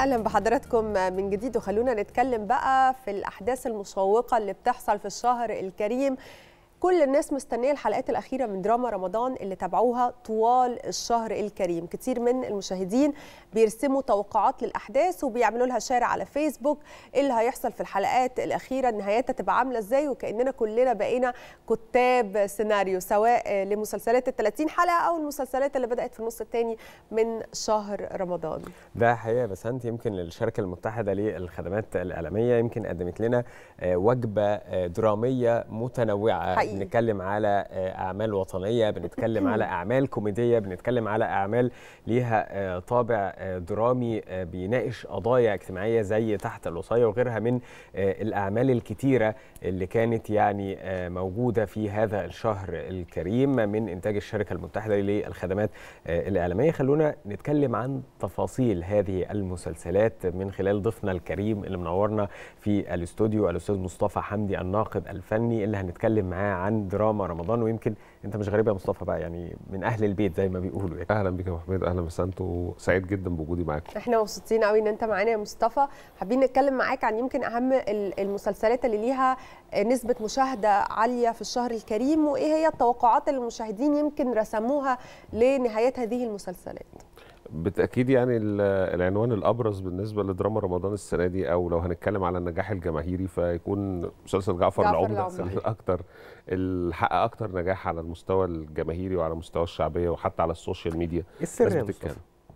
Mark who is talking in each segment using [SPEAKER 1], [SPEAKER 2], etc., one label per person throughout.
[SPEAKER 1] اهلا بحضراتكم من جديد وخلونا نتكلم بقى في الاحداث المشوقه اللي بتحصل في الشهر الكريم كل الناس مستنيه الحلقات الاخيره من دراما رمضان اللي تابعوها طوال الشهر الكريم كتير من المشاهدين بيرسموا توقعات للاحداث وبيعملوا لها شارع على فيسبوك ايه اللي هيحصل في الحلقات الاخيره نهايتها تبقى عامله ازاي وكاننا كلنا بقينا كتاب سيناريو سواء لمسلسلات ال 30 حلقه او المسلسلات اللي بدات في النص الثاني من شهر رمضان
[SPEAKER 2] ده حقيقه بس انت يمكن الشركه المتحده للخدمات الاعلاميه يمكن قدمت لنا آه، وجبه آه، دراميه متنوعه حقيقي. بنتكلم على آه، اعمال وطنيه بنتكلم على اعمال كوميديه بنتكلم على اعمال ليها آه، طابع آه، درامي بيناقش قضايا اجتماعيه زي تحت الوصايه وغيرها من الاعمال الكتيره اللي كانت يعني موجوده في هذا الشهر الكريم من انتاج الشركه المتحده للخدمات الاعلاميه خلونا نتكلم عن تفاصيل هذه المسلسلات من خلال ضيفنا الكريم اللي منورنا في الاستوديو الاستاذ مصطفى حمدي الناقد الفني اللي هنتكلم معاه عن دراما رمضان ويمكن انت مش غريب يا مصطفى بقى يعني
[SPEAKER 3] من اهل البيت زي ما بيقولوا يعني اهلا بيك يا محمد اهلا وسهلا وسعيد جدا بوجودي معاكم
[SPEAKER 1] احنا مبسوطين قوي ان انت معانا يا مصطفى حابين نتكلم معاك عن يمكن اهم المسلسلات اللي ليها نسبه مشاهده عاليه في الشهر الكريم وايه هي التوقعات اللي المشاهدين يمكن رسموها لنهايه هذه المسلسلات
[SPEAKER 3] بالتاكيد يعني العنوان الابرز بالنسبه لدراما رمضان السنه دي او لو هنتكلم على النجاح الجماهيري فيكون مسلسل جعفر, جعفر العمده اكتر حقق اكتر نجاح على المستوى الجماهيري وعلى مستوى الشعبيه وحتى على السوشيال ميديا السر يا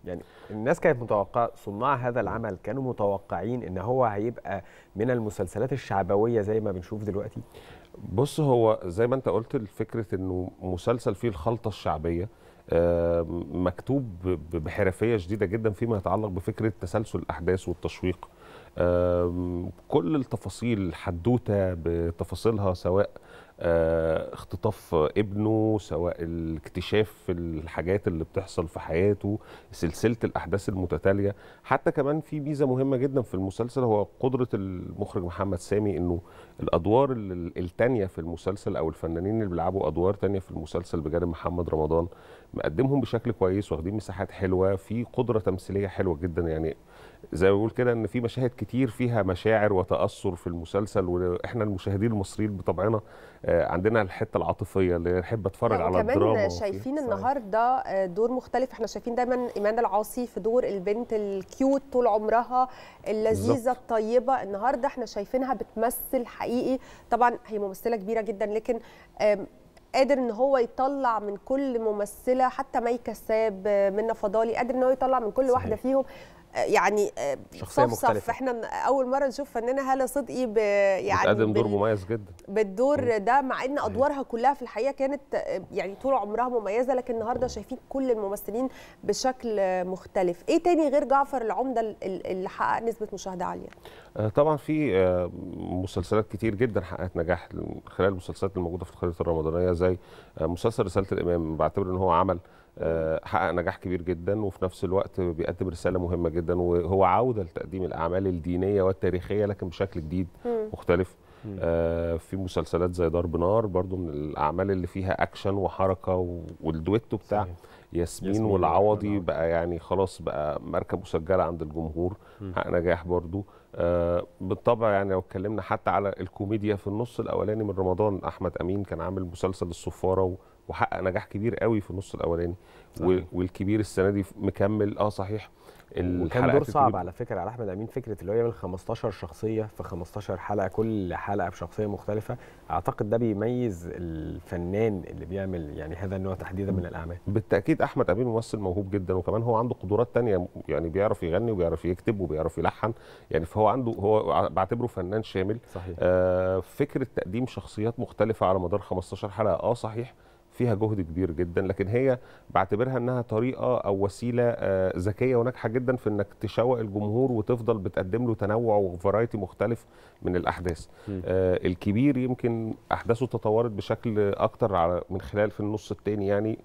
[SPEAKER 3] يعني الناس كانت متوقعه صناع هذا
[SPEAKER 2] العمل كانوا متوقعين ان هو هيبقى من المسلسلات الشعبويه زي ما بنشوف
[SPEAKER 3] دلوقتي بص هو زي ما انت قلت فكره انه مسلسل فيه الخلطه الشعبيه مكتوب بحرفيه شديده جدا فيما يتعلق بفكره تسلسل الاحداث والتشويق كل التفاصيل حدوته بتفاصيلها سواء اختطاف ابنه سواء الاكتشاف في الحاجات اللي بتحصل في حياته سلسله الاحداث المتتاليه حتى كمان في ميزه مهمه جدا في المسلسل هو قدره المخرج محمد سامي انه الادوار الثانيه في المسلسل او الفنانين اللي بيلعبوا ادوار ثانيه في المسلسل بجانب محمد رمضان مقدمهم بشكل كويس واخدين مساحات حلوه في قدره تمثيليه حلوه جدا يعني زي ما بقول كده ان في مشاهد كتير فيها مشاعر وتاثر في المسلسل واحنا المشاهدين المصريين بطبعنا آه، عندنا الحته العاطفيه اللي نحب اتفرج على الدراما وكمان شايفين
[SPEAKER 1] النهارده آه، دور مختلف احنا شايفين دايما ايمان العاصي في دور البنت الكيوت طول عمرها اللذيذه الطيبه النهارده احنا شايفينها بتمثل حقيقي طبعا هي ممثله كبيره جدا لكن قادر ان هو يطلع من كل ممثله حتى مي كساب آه، منى فضالي قادر ان هو يطلع من كل صحيح. واحده فيهم يعني آه، صفصف احنا اول مره نشوف فنانه هاله صدقي يعني بتقدم دور
[SPEAKER 3] مميز جدا
[SPEAKER 1] بالدور ده مع ان ادوارها كلها في الحقيقه كانت آه، يعني طول عمرها مميزه لكن النهارده شايفين كل الممثلين بشكل مختلف ايه تاني غير جعفر العمده اللي حقق نسبه مشاهده عاليه
[SPEAKER 3] آه، طبعا في مسلسلات كتير جدا حققت نجاح خلال المسلسلات الموجوده في الخريطه الرمضانيه زي مسلسل رساله الامام بعتبر ان هو عمل آه، حقق نجاح كبير جدا وفي نفس الوقت بيقدم رساله مهمه جدا وهو عوده لتقديم الاعمال الدينيه والتاريخيه لكن بشكل جديد مختلف آه، في مسلسلات زي ضرب نار برضو من الاعمال اللي فيها اكشن وحركه والدويتو بتاع ياسمين, ياسمين والعوضي بقى يعني خلاص بقى مركب مسجله عند الجمهور حقق نجاح برضو آه بالطبع يعني لو اتكلمنا حتى على الكوميديا في النص الاولاني من رمضان احمد امين كان عامل مسلسل الصفاره وحقق نجاح كبير قوي في النص الاولاني صحيح. والكبير السنه دي مكمل اه صحيح وكان دور صعب على
[SPEAKER 2] فكره على احمد امين فكره اللي هو يعمل 15 شخصيه في 15 حلقه كل حلقه بشخصيه مختلفه
[SPEAKER 3] اعتقد ده بيميز الفنان اللي بيعمل يعني هذا النوع تحديدا من الاعمال بالتاكيد احمد امين ممثل موهوب جدا وكمان هو عنده قدرات تانية يعني بيعرف يغني وبيعرف يكتب وبيعرف يلحن يعني فهو عنده هو بعتبره فنان شامل صحيح آه فكره تقديم شخصيات مختلفه على مدار 15 حلقه اه صحيح فيها جهد كبير جدا لكن هي بعتبرها انها طريقه او وسيله آه، ذكيه وناجحه جدا في انك تشوق الجمهور وتفضل بتقدم له تنوع وفرايتي مختلف من الاحداث آه الكبير يمكن احداثه تطورت بشكل اكتر على من خلال في النص الثاني يعني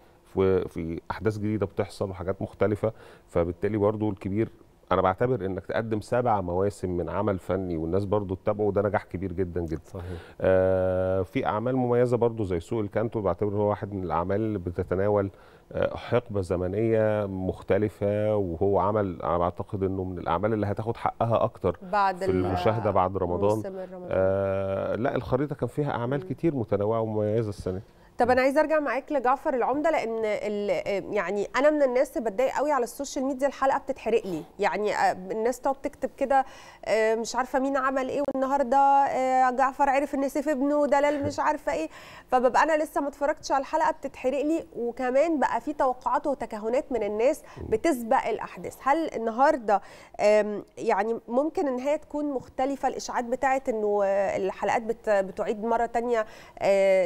[SPEAKER 3] في احداث جديده بتحصل وحاجات مختلفه فبالتالي برضو الكبير انا بعتبر انك تقدم سبع مواسم من عمل فني والناس برضو تتابعه ده نجاح كبير جدا جدا صحيح. آه في اعمال مميزه برضو زي سوق الكانتو بعتبره هو واحد من الاعمال اللي بتتناول آه، حقبه زمنيه مختلفه وهو عمل انا بعتقد انه من الاعمال اللي هتاخد حقها اكتر بعد في المشاهده بعد رمضان, رمضان. آه لا الخريطه كان فيها اعمال كتير متنوعه ومميزه السنه دي
[SPEAKER 1] طب انا عايزه ارجع معاك لجعفر العمده لان يعني انا من الناس بتضايق قوي على السوشيال ميديا الحلقه بتتحرق لي يعني آه، الناس تقعد تكتب كده آه، مش عارفه مين عمل ايه والنهارده آه، جعفر عرف ان سيف ابنه دلال مش عارفه ايه فببقى انا لسه ما اتفرجتش على الحلقه بتتحرق لي وكمان بقى في توقعات وتكهنات من الناس بتسبق الاحداث هل النهارده يعني ممكن ان هي تكون مختلفه الاشاعات بتاعت انه الحلقات بتعيد مره ثانيه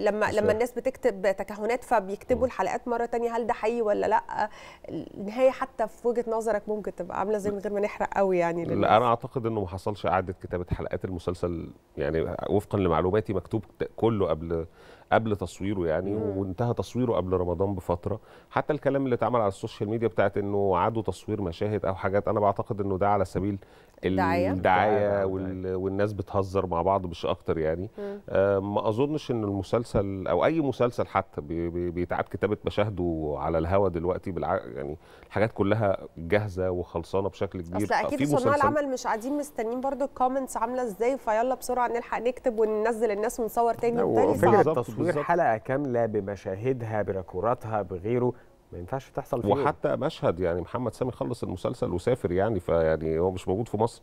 [SPEAKER 1] لما لما الناس بتكتب بيكتب تكهنات فبيكتبوا الحلقات مره تانية هل ده حقيقي ولا لا النهايه حتى في وجهه نظرك ممكن تبقى عامله زي من غير ما نحرق قوي يعني لا انا
[SPEAKER 3] اعتقد انه ما حصلش اعاده كتابه حلقات المسلسل يعني وفقا لمعلوماتي مكتوب كله قبل قبل تصويره يعني مم. وانتهى تصويره قبل رمضان بفتره حتى الكلام اللي اتعمل على السوشيال ميديا بتاعت انه عادوا تصوير مشاهد او حاجات انا بعتقد انه ده على سبيل الدعايه الدعايه وال... والناس بتهزر مع بعض مش اكتر يعني آه ما اظنش ان المسلسل او اي مسلسل حتى بي... بي... بيتعاد كتابه مشاهده على الهوا دلوقتي بالع... يعني الحاجات كلها جاهزه وخلصانه بشكل كبير أصلا اكيد صناع العمل
[SPEAKER 1] مش قاعدين مستنيين برضو الكومنتس عامله ازاي فيلا بسرعه نلحق نكتب وننزل الناس ونصور تاني وتاني أيوة، تصوير
[SPEAKER 2] حلقه كامله بمشاهدها بركوراتها بغيره ما ينفعش تحصل فيه وحتى
[SPEAKER 3] مشهد يعني محمد سامي خلص المسلسل وسافر يعني فيعني هو مش موجود في مصر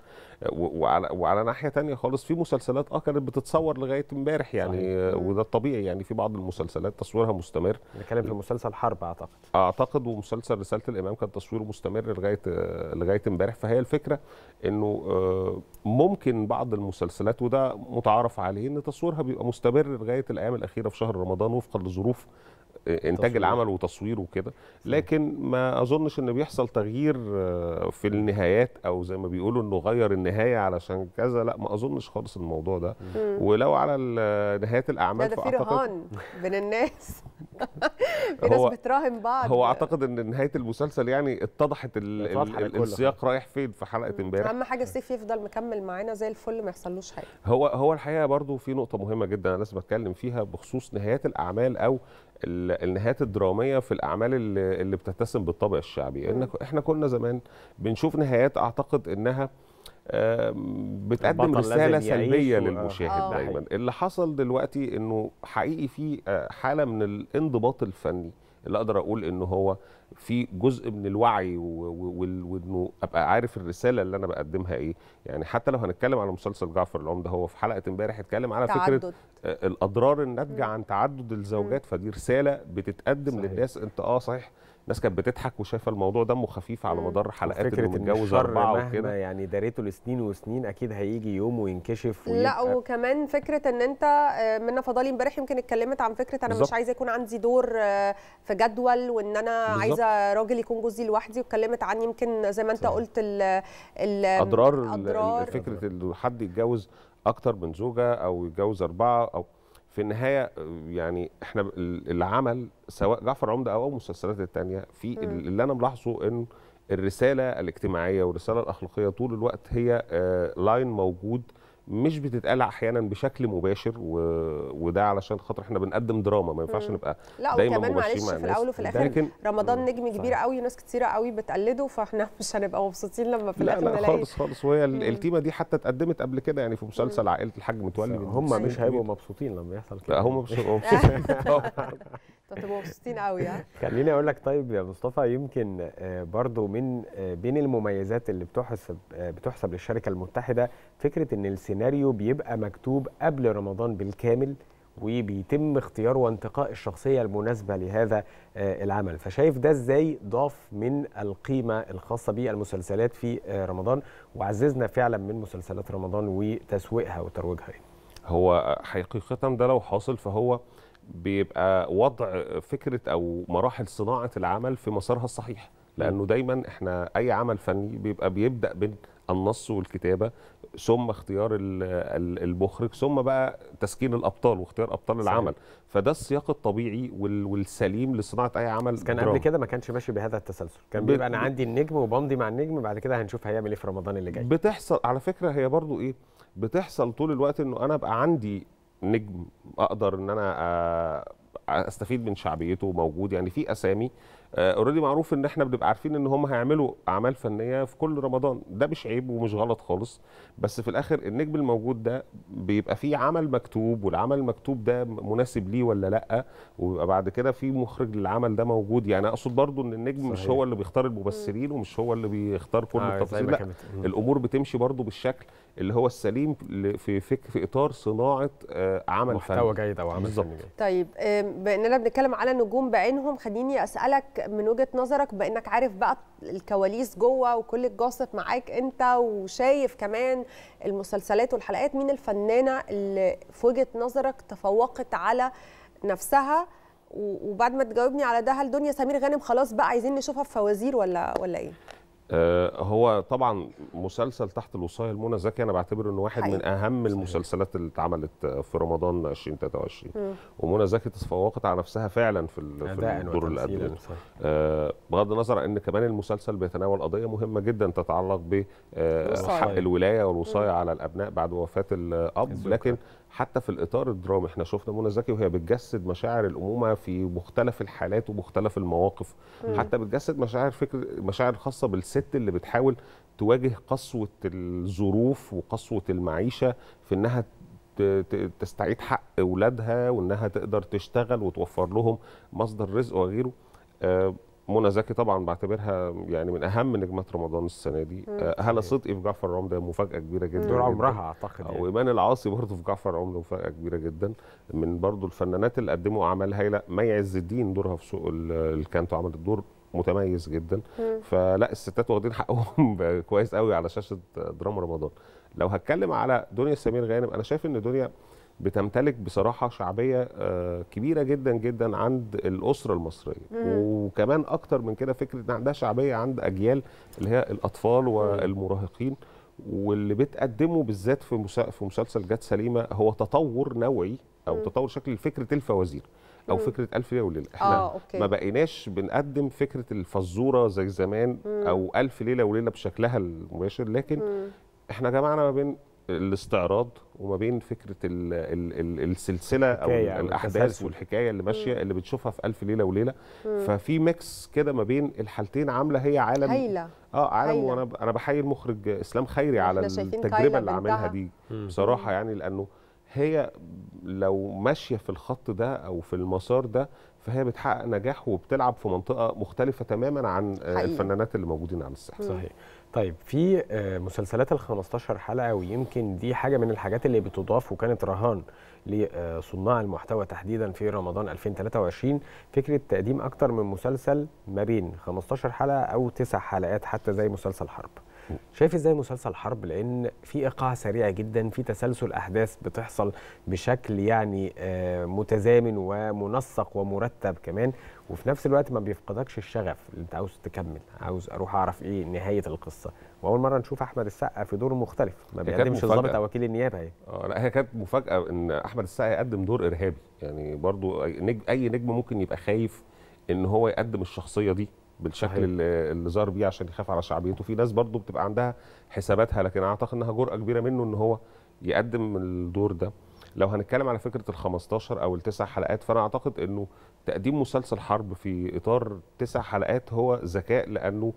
[SPEAKER 3] وعلى وعلى ناحيه تانية خالص في مسلسلات اه كانت بتتصور لغايه امبارح يعني صحيح. وده الطبيعي يعني في بعض المسلسلات تصويرها مستمر نتكلم في مسلسل حرب اعتقد اعتقد ومسلسل رساله الامام كان تصويره مستمر لغايه لغايه امبارح فهي الفكره انه آه، ممكن بعض المسلسلات وده متعارف عليه ان تصويرها بيبقى مستمر لغايه الايام الاخيره في شهر رمضان وفقا لظروف انتاج العمل وتصويره وكده لكن ما اظنش ان بيحصل تغيير آه، في النهايات او زي ما بيقولوا انه غير النهايه علشان كذا لا ما اظنش خالص الموضوع ده مم. ولو على نهايات الاعمال ده, ده في رهان
[SPEAKER 1] بين الناس
[SPEAKER 3] في ناس
[SPEAKER 1] بتراهن بعض
[SPEAKER 3] هو اعتقد ان نهايه المسلسل يعني اتضحت السياق رايح فين في حلقه امبارح
[SPEAKER 1] اهم حاجه السيف يفضل مكمل معانا زي الفل ما يحصلوش حاجه
[SPEAKER 3] هو هو الحقيقه برضو في نقطه مهمه جدا انا لازم اتكلم فيها بخصوص نهايات الاعمال او النهايات الدراميه في الاعمال اللي, بتتسم بالطابع الشعبي إن احنا كنا زمان بنشوف نهايات اعتقد انها بتقدم رساله سلبيه آه. للمشاهد دايما اللي حصل دلوقتي انه حقيقي في آه، حاله من الانضباط الفني اللي اقدر اقول ان هو في جزء من الوعي وانه ابقى عارف الرساله اللي انا بقدمها ايه يعني حتى لو هنتكلم على مسلسل جعفر العمده هو في حلقه امبارح اتكلم على تعدد. فكره آه، الاضرار الناتجه عن تعدد الزوجات فدي رساله بتتقدم صحيح. للناس انت اه صحيح الناس كانت بتضحك وشايفه الموضوع دمه خفيف على مدار حلقات انه متجوز اربعه وكده يعني
[SPEAKER 2] داريته لسنين وسنين اكيد هيجي يوم وينكشف لا
[SPEAKER 1] وكمان فكره ان انت آه، منى فضالي امبارح يمكن اتكلمت عن فكره انا بالزبط. مش عايزه يكون عندي دور آه، في جدول وان انا بالزبط. عايزه راجل يكون جوزي لوحدي واتكلمت عن يمكن زي ما انت صح. قلت ال اضرار,
[SPEAKER 3] أضرار فكره ان حد يتجوز اكتر من زوجه او يتجوز اربعه او في النهايه يعني احنا العمل سواء جعفر عمده او المسلسلات الثانيه في اللي انا ملاحظه ان الرساله الاجتماعيه والرساله الاخلاقيه طول الوقت هي لاين آه، موجود مش بتتقال احيانا بشكل مباشر و... وده علشان خاطر احنا بنقدم دراما ما ينفعش نبقى لا دايما وكمان معلش في الاول وفي الاخر لكن...
[SPEAKER 1] رمضان نجم كبير قوي ناس كتيره قوي بتقلده فاحنا مش هنبقى مبسوطين لما في الاخر لا, لا خالص
[SPEAKER 3] خالص وهي التيمه دي حتى اتقدمت قبل كده يعني في مسلسل عائله الحاج متولي هم مش هيبقوا مبسوطين لما يحصل كده لا هم مش
[SPEAKER 2] هيبقوا
[SPEAKER 1] مبسوطين تبقى مبسوطين قوي يعني
[SPEAKER 3] خليني اقول لك
[SPEAKER 2] طيب يا مصطفى يمكن آه، برضو من آه، بين المميزات اللي بتحسب آه، بتحسب للشركه المتحده فكره ان السيناريو بيبقى مكتوب قبل رمضان بالكامل وبيتم اختيار وانتقاء الشخصيه المناسبه لهذا العمل فشايف ده ازاي ضاف من القيمه الخاصه بالمسلسلات في رمضان
[SPEAKER 3] وعززنا فعلا من مسلسلات رمضان وتسويقها وترويجها يعني. هو حقيقة ده لو حاصل فهو بيبقى وضع فكرة أو مراحل صناعة العمل في مسارها الصحيح لأنه دايما إحنا أي عمل فني بيبقى بيبدأ بين النص والكتابة ثم اختيار المخرج ثم بقى تسكين الابطال واختيار ابطال صحيح. العمل فده السياق الطبيعي والسليم لصناعه اي عمل بس كان قبل كده ما كانش ماشي بهذا التسلسل كان بيبقى انا عندي النجم وبمضي مع النجم بعد كده هنشوف هيعمل ايه في رمضان اللي جاي بتحصل على فكره هي برضو ايه بتحصل طول الوقت انه انا ابقى عندي نجم اقدر ان انا آه، استفيد من شعبيته موجود يعني في اسامي اوريدي آه، معروف ان احنا بنبقى عارفين ان هم هيعملوا اعمال فنيه في كل رمضان ده مش عيب ومش غلط خالص بس في الاخر النجم الموجود ده بيبقى فيه عمل مكتوب والعمل المكتوب ده مناسب ليه ولا لا وبيبقى بعد كده في مخرج للعمل ده موجود يعني اقصد برضو ان النجم صحيح. مش هو اللي بيختار الممثلين ومش هو اللي بيختار كل آه التفاصيل لا الامور بتمشي برضو بالشكل اللي هو السليم في فك في اطار صناعه آه، عمل فني محتوى جيد او عمل فني
[SPEAKER 1] طيب باننا بنتكلم على نجوم بعينهم خليني اسالك من وجهه نظرك بانك عارف بقى الكواليس جوه وكل الجاسط معاك انت وشايف كمان المسلسلات والحلقات مين الفنانه اللي في وجهه نظرك تفوقت على نفسها وبعد ما تجاوبني على ده هل دنيا سمير غانم خلاص بقى عايزين نشوفها في فوازير ولا ولا ايه؟
[SPEAKER 3] آه، هو طبعا مسلسل تحت الوصايه لمنى زكي انا بعتبره انه واحد من اهم المسلسلات اللي اتعملت آه، في رمضان 2023 ومنى زكي تفوقت على نفسها فعلا في في الدور الادوي آه، بغض النظر ان كمان المسلسل بيتناول قضيه مهمه جدا تتعلق بحق الولايه والوصايه على الابناء بعد وفاه الاب لكن حتى في الاطار الدرامي احنا شفنا منى زكي وهي بتجسد مشاعر الامومه في مختلف الحالات ومختلف المواقف مم. حتى بتجسد مشاعر فكر مشاعر خاصه بالست اللي بتحاول تواجه قسوه الظروف وقسوه المعيشه في انها تستعيد حق اولادها وانها تقدر تشتغل وتوفر لهم مصدر رزق وغيره آه، منى زكي طبعا بعتبرها يعني من اهم نجمات رمضان السنه دي هلا صدقي في جعفر العمده مفاجاه كبيره جدا دور عمرها اعتقد يعني. آه، وايمان العاصي برضه في جعفر العمده مفاجاه كبيره جدا من برضه الفنانات اللي قدموا اعمال هايله مي عز الدين دورها في سوق الكانتو عملت دور متميز جدا مم. فلا الستات واخدين حقهم كويس قوي على شاشه دراما رمضان لو هتكلم على دنيا سمير غانم انا شايف ان دنيا بتمتلك بصراحه شعبيه آه، كبيره جدا جدا عند الاسره المصريه مم. وكمان اكتر من كده فكره ان عندها شعبيه عند اجيال اللي هي الاطفال والمراهقين واللي بتقدمه بالذات في في مسلسل جت سليمه هو تطور نوعي او مم. تطور شكل فكره الفوازير او مم. فكره الف ليله وليله احنا آه، ما بقيناش بنقدم فكره الفزوره زي زمان مم. او الف ليله وليله بشكلها المباشر لكن مم. احنا جمعنا ما بين الاستعراض وما بين فكره الـ الـ السلسله او يعني، الاحداث والحكايه اللي ماشيه اللي بتشوفها في الف ليله وليله ففي ميكس كده ما بين الحالتين عامله هي عالم هيلة. اه عالم هيلة. وانا انا بحيي المخرج اسلام خيري على التجربه اللي عملها دي بصراحه يعني لانه هي لو ماشيه في الخط ده او في المسار ده فهي بتحقق نجاح وبتلعب في منطقه مختلفه تماما عن آه، حقيقي. الفنانات اللي موجودين على الساحه صحيح طيب في آه، مسلسلات
[SPEAKER 2] ال 15 حلقه ويمكن دي حاجه من الحاجات اللي بتضاف وكانت رهان لصناع آه، المحتوى تحديدا في رمضان 2023 فكره تقديم اكتر من مسلسل ما بين 15 حلقه او 9 حلقات حتى زي مسلسل حرب شايف ازاي مسلسل حرب لان في ايقاع سريع جدا في تسلسل احداث بتحصل بشكل يعني آه، متزامن ومنسق ومرتب كمان وفي نفس الوقت ما بيفقدكش الشغف اللي انت عاوز تكمل عاوز اروح اعرف ايه نهايه القصه واول مره نشوف احمد السقا في دور مختلف ما بيقدمش الضابط او وكيل
[SPEAKER 3] النيابه اهي يعني. اه لا هي كانت مفاجاه ان احمد السقا يقدم دور ارهابي يعني برضو اي نجم ممكن يبقى خايف ان هو يقدم الشخصيه دي بالشكل صحيح. اللي ظهر بيه عشان يخاف على شعبيته في ناس برضو بتبقى عندها حساباتها لكن اعتقد انها جرأه كبيره منه ان هو يقدم الدور ده لو هنتكلم على فكره ال 15 او التسع حلقات فانا اعتقد انه تقديم مسلسل حرب في اطار تسع حلقات هو ذكاء لانه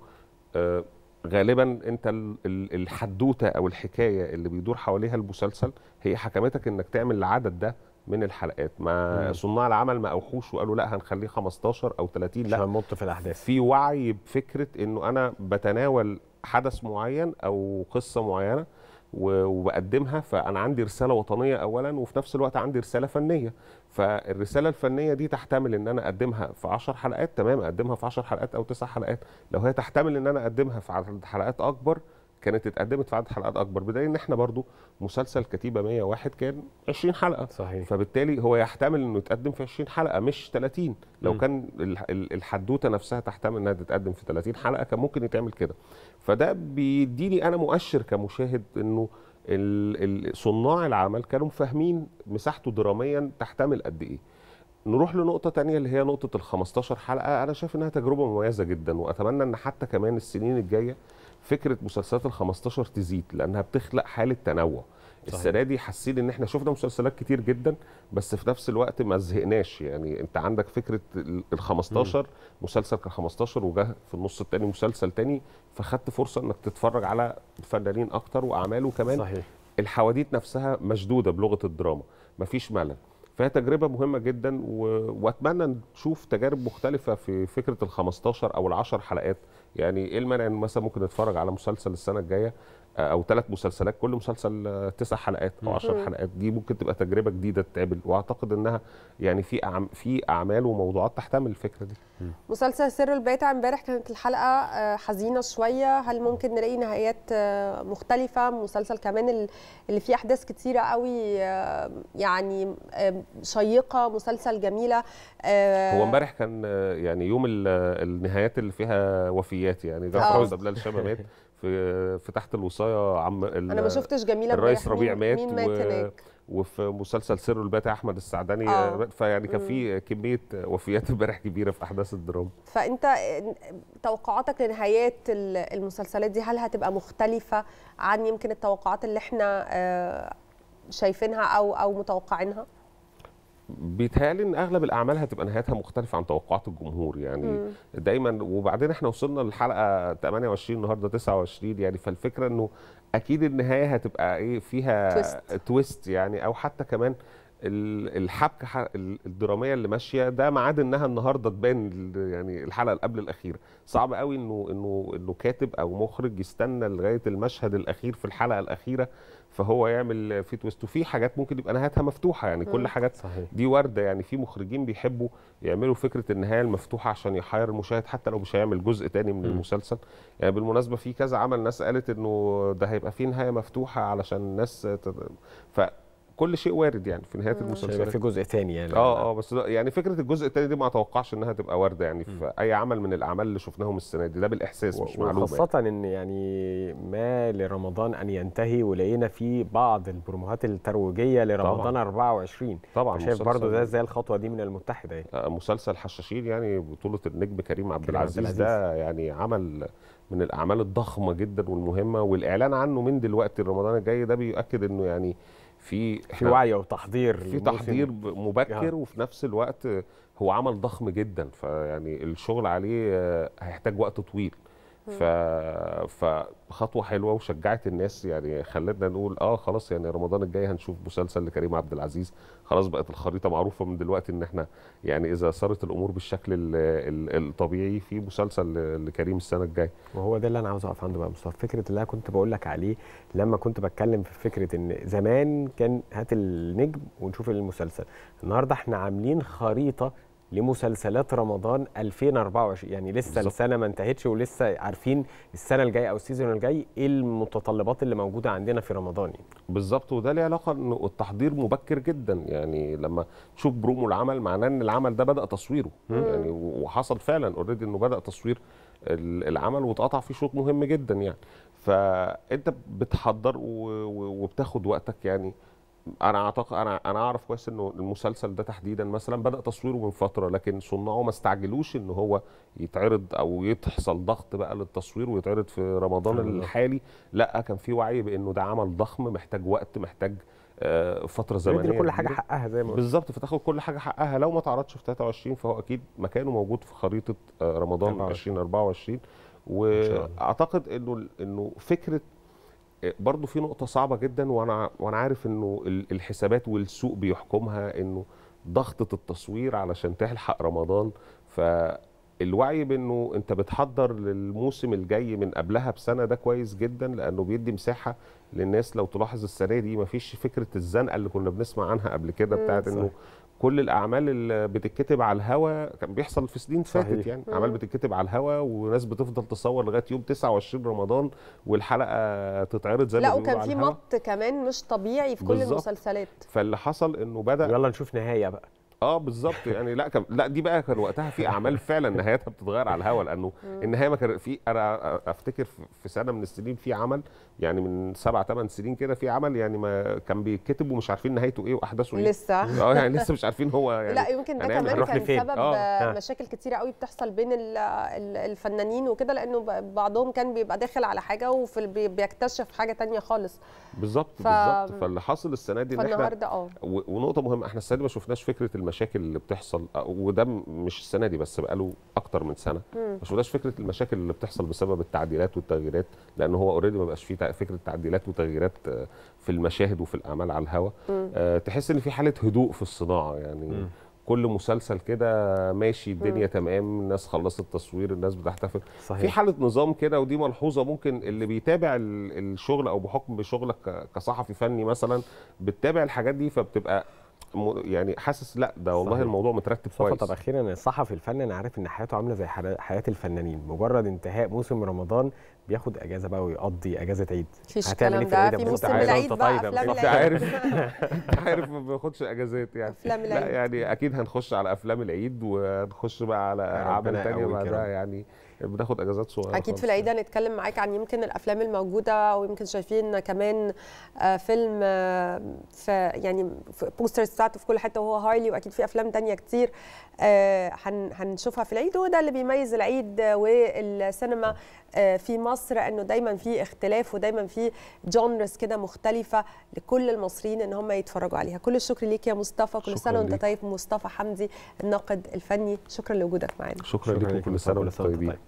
[SPEAKER 3] آه، غالبا انت الحدوته او الحكايه اللي بيدور حواليها المسلسل هي حكمتك انك تعمل العدد ده من الحلقات ما صناع العمل ما اوحوش وقالوا لا هنخليه 15 او 30 لا عشان في الاحداث في وعي بفكره انه انا بتناول حدث معين او قصه معينه وبقدمها فانا عندي رساله وطنيه اولا وفي نفس الوقت عندي رساله فنيه فالرساله الفنيه دي تحتمل ان انا اقدمها في 10 حلقات تمام اقدمها في 10 حلقات او 9 حلقات لو هي تحتمل ان انا اقدمها في حلقات اكبر كانت اتقدمت في عدد حلقات اكبر بداية ان احنا برضو مسلسل كتيبه 101 كان 20 حلقه صحيح فبالتالي هو يحتمل انه يتقدم في 20 حلقه مش 30 لو م. كان الحدوته نفسها تحتمل انها تتقدم في 30 حلقه كان ممكن يتعمل كده فده بيديني انا مؤشر كمشاهد انه صناع العمل كانوا فاهمين مساحته دراميا تحتمل قد ايه نروح لنقطة تانية اللي هي نقطة ال 15 حلقة أنا شايف إنها تجربة مميزة جدا وأتمنى إن حتى كمان السنين الجاية فكره مسلسلات ال 15 تزيد لانها بتخلق حاله تنوع صحيح. السنه دي حاسين ان احنا شفنا مسلسلات كتير جدا بس في نفس الوقت ما زهقناش يعني انت عندك فكره ال 15 مسلسل كان 15 وجه في النص الثاني مسلسل ثاني فخدت فرصه انك تتفرج على فنانين اكتر واعماله كمان صحيح. الحواديت نفسها مشدوده بلغه الدراما مفيش ملل فهي تجربه مهمه جدا و... واتمنى نشوف تجارب مختلفه في فكره ال 15 او ال 10 حلقات يعني ايه المانع ان مثلا ممكن نتفرج على مسلسل السنه الجايه او ثلاث مسلسلات كل مسلسل آه، تسع حلقات او 10 حلقات دي ممكن تبقى تجربه جديده تتعمل واعتقد انها يعني في أعم في اعمال وموضوعات تحتمل الفكره دي
[SPEAKER 1] مسلسل سر البيت امبارح كانت الحلقه آه، حزينه شويه هل ممكن نلاقي نهايات آه، مختلفه مسلسل كمان اللي فيه احداث كتيره قوي يعني شيقه مسلسل جميله هو امبارح
[SPEAKER 3] كان يعني يوم النهايات اللي فيها وفيات يعني ده عاوز قبلها الشباب في في تحت الوصايه عم انا ما شفتش جميله الرئيس ربيع مات مين مات هناك وفي مسلسل سر البات احمد السعداني آه. فيعني كان في كميه وفيات امبارح كبيره في احداث الدراما
[SPEAKER 1] فانت توقعاتك لنهايات المسلسلات دي هل هتبقى مختلفه عن يمكن التوقعات اللي احنا آه، شايفينها او او متوقعينها
[SPEAKER 3] بيتهيألي ان اغلب الاعمال هتبقى نهايتها مختلفه عن توقعات الجمهور يعني مم. دايما وبعدين احنا وصلنا للحلقه 28 النهارده 29 يعني فالفكره انه اكيد النهايه هتبقى ايه فيها تويست, تويست يعني او حتى كمان الحبكه الدراميه اللي ماشيه ده معاد انها النهارده تبان يعني الحلقه اللي قبل الاخيره صعب قوي انه انه انه كاتب او مخرج يستنى لغايه المشهد الاخير في الحلقه الاخيره فهو يعمل في تويست وفي حاجات ممكن يبقى نهايتها مفتوحه يعني كل حاجات صحيح. دي ورده يعني في مخرجين بيحبوا يعملوا فكره النهايه المفتوحه عشان يحير المشاهد حتى لو مش هيعمل جزء تاني من م. المسلسل يعني بالمناسبه في كذا عمل ناس قالت انه ده هيبقى فيه نهايه مفتوحه علشان الناس ف كل شيء وارد يعني في نهايه آه. المسلسل في جزء ثاني يعني اه اه بس يعني فكره الجزء الثاني دي ما اتوقعش انها تبقى وارده يعني في م. اي عمل من الاعمال اللي شفناهم السنه دي ده بالاحساس مش معلومه خاصه
[SPEAKER 2] يعني. ان يعني ما لرمضان ان ينتهي ولقينا فيه بعض البروموهات الترويجيه لرمضان طبعا. 24 طبعا شايف برضو ده زي
[SPEAKER 3] الخطوه دي من المتحده يعني آه مسلسل حشاشين يعني بطوله النجم كريم عبد العزيز ده يعني عمل من الاعمال الضخمه جدا والمهمه والاعلان عنه من دلوقتي رمضان الجاي ده بيؤكد انه يعني في في وعي وتحضير في تحضير مبكر يعني. وفي نفس الوقت هو عمل ضخم جدا فيعني الشغل عليه هيحتاج وقت طويل ف... ف خطوه حلوه وشجعت الناس يعني خلتنا نقول اه خلاص يعني رمضان الجاي هنشوف مسلسل لكريم عبد العزيز خلاص بقت الخريطه معروفه من دلوقتي ان احنا يعني اذا صارت الامور بالشكل الطبيعي في مسلسل لكريم السنه الجايه
[SPEAKER 2] وهو ده اللي انا عاوز اقف عنده بقى مصطفى فكره اللي انا كنت بقول لك عليه لما كنت بتكلم في فكره ان زمان كان هات النجم ونشوف المسلسل النهارده احنا عاملين خريطه لمسلسلات رمضان 2024 يعني لسه بالزبط. السنه ما انتهتش ولسه عارفين السنه الجايه او السيزون الجاي ايه المتطلبات اللي
[SPEAKER 3] موجوده عندنا في رمضان يعني. بالظبط وده ليه علاقه ان التحضير مبكر جدا يعني لما تشوف برومو العمل معناه ان العمل ده بدا تصويره مم. يعني وحصل فعلا اوريدي انه بدا تصوير العمل واتقطع فيه شوط مهم جدا يعني فانت بتحضر وبتاخد وقتك يعني انا اعتقد انا انا اعرف كويس انه المسلسل ده تحديدا مثلا بدا تصويره من فتره لكن صناعه ما استعجلوش ان هو يتعرض او يحصل ضغط بقى للتصوير ويتعرض في رمضان الحالي لا كان في وعي بانه ده عمل ضخم محتاج وقت محتاج آه، فتره زمنيه يدي كل حاجه حقها
[SPEAKER 2] زي ما بالظبط
[SPEAKER 3] فتاخد كل حاجه حقها لو ما اتعرضش في 23 فهو اكيد مكانه موجود في خريطه آه، رمضان 2024 واعتقد انه انه فكره برضه في نقطه صعبه جدا وانا وانا عارف انه الحسابات والسوق بيحكمها انه ضغطه التصوير علشان تلحق رمضان فالوعي بانه انت بتحضر للموسم الجاي من قبلها بسنه ده كويس جدا لانه بيدي مساحه للناس لو تلاحظ السنه دي مفيش فكره الزنقه اللي كنا بنسمع عنها قبل كده بتاعت انه كل الاعمال اللي بتتكتب على الهوا كان بيحصل في سنين فاتت يعني اعمال بتتكتب على الهوا وناس بتفضل تصور لغايه يوم 29 رمضان والحلقه تتعرض زي ما لا وكان في مط
[SPEAKER 1] كمان مش طبيعي في كل بالزبط. المسلسلات
[SPEAKER 3] فاللي حصل انه بدا يلا نشوف نهايه بقى اه بالظبط يعني لا كم... لا دي بقى كان وقتها في اعمال فعلا نهايتها بتتغير على الهوا لانه النهايه ما كان في انا افتكر في سنه من السنين في عمل يعني من سبع ثمان سنين كده في عمل يعني ما كان بيتكتب ومش عارفين نهايته ايه واحداثه ايه لسه اه يعني لسه مش عارفين هو يعني لا يمكن ده كمان إيه. كان سبب آه،, آه. مشاكل
[SPEAKER 1] كتيره قوي بتحصل بين الفنانين وكده لانه بعضهم كان بيبقى داخل على حاجه وبيكتشف حاجه ثانيه خالص
[SPEAKER 3] بالظبط ف... بالظبط فاللي حصل السنه دي ان احنا اه ونقطه مهمه احنا السنه دي ما شفناش فكره المشاكل اللي بتحصل وده مش السنه دي بس بقاله اكتر من سنه ما شفناش فكره المشاكل اللي بتحصل بسبب التعديلات والتغييرات لان هو اوريدي ما بقاش فيه فكره تعديلات وتغييرات آه، في المشاهد وفي الاعمال على الهوا آه، تحس ان في حاله هدوء في الصناعه يعني م. كل مسلسل كده ماشي الدنيا م. تمام الناس خلصت التصوير الناس بتحتفل صحيح. في حاله نظام كده ودي ملحوظه ممكن اللي بيتابع الشغل او بحكم شغلك كصحفي فني مثلا بتتابع الحاجات دي فبتبقى يعني حاسس لا ده والله صحيح. الموضوع مترتب كويس طب اخيرا
[SPEAKER 2] الصحفي الفني انا عارف ان حياته عامله زي حياه الفنانين مجرد انتهاء موسم رمضان بياخد اجازه بقى ويقضي اجازه عيد هتعمل ايه في موسم العيد بقى افلام عارف
[SPEAKER 3] انت عارف ما بياخدش اجازات يعني افلام العيد لا يعني اكيد هنخش على افلام العيد ونخش بقى على اعمال ثانيه بعدها يعني بناخد اجازات صغيره اكيد في العيد
[SPEAKER 1] يعني. هنتكلم معاك عن يمكن الافلام الموجوده ويمكن شايفين كمان آه، فيلم آه، في يعني في بوسترز بتاعته في كل حته وهو هايلي واكيد في افلام تانية كتير آه، هنشوفها في العيد وده اللي بيميز العيد والسينما في مصر انه دايما في اختلاف ودايما في جونرز كده مختلفه لكل المصريين ان هم يتفرجوا عليها كل الشكر ليك يا مصطفى كل سنه وانت طيب مصطفى حمدي الناقد الفني شكرا لوجودك معانا
[SPEAKER 3] شكرا, شكرا لكم كل سنه وانتم
[SPEAKER 2] طيبين